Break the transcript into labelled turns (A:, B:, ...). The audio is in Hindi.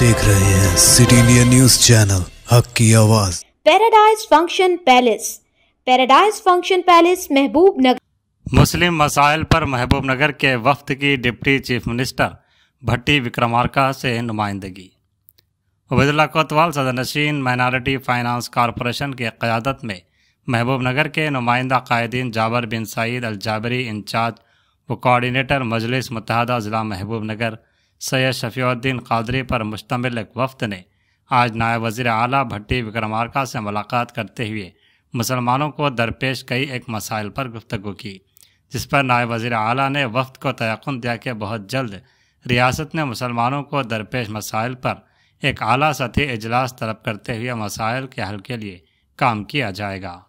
A: देख रहे हैं सिटी इंडिया न्यूज चैनल हक की आवाज paradise function palace paradise function palace Mahbubnagar
B: मुस्लिम मसाइल पर महबूब नगर के वफद की deputy chief minister Bhatti Vikramarka से नुमाइंदगी उबैदुल्ला कोतवाल नशीन माइनॉरिटी फाइनेंस कॉरपोरेशन की क़्यादत में महबूब नगर के नुमाइंदा कायदीन जाबर बिन सईद जाबरी इंचार्ज व कोऑर्डिनेटर मजलिस मुतहदा ज़िला महबूब नगर सैयद शफीउद्दीन कादरी पर मुश्तमिल एक वफ़द ने आज नायब वजीर अली भट्टी विक्रमार्का से मुलाकात करते हुए मुसलमानों को दरपेश कई एक मसाइल पर गुफ्तु की जिस पर नायब वजीर अली ने वफ्त को तयन दिया कि बहुत जल्द रियासत ने मुसलमानों को दरपेश मसाइल पर एक अली सतह इजलास तलब करते हुए मसाइल के हल के लिए काम किया जाएगा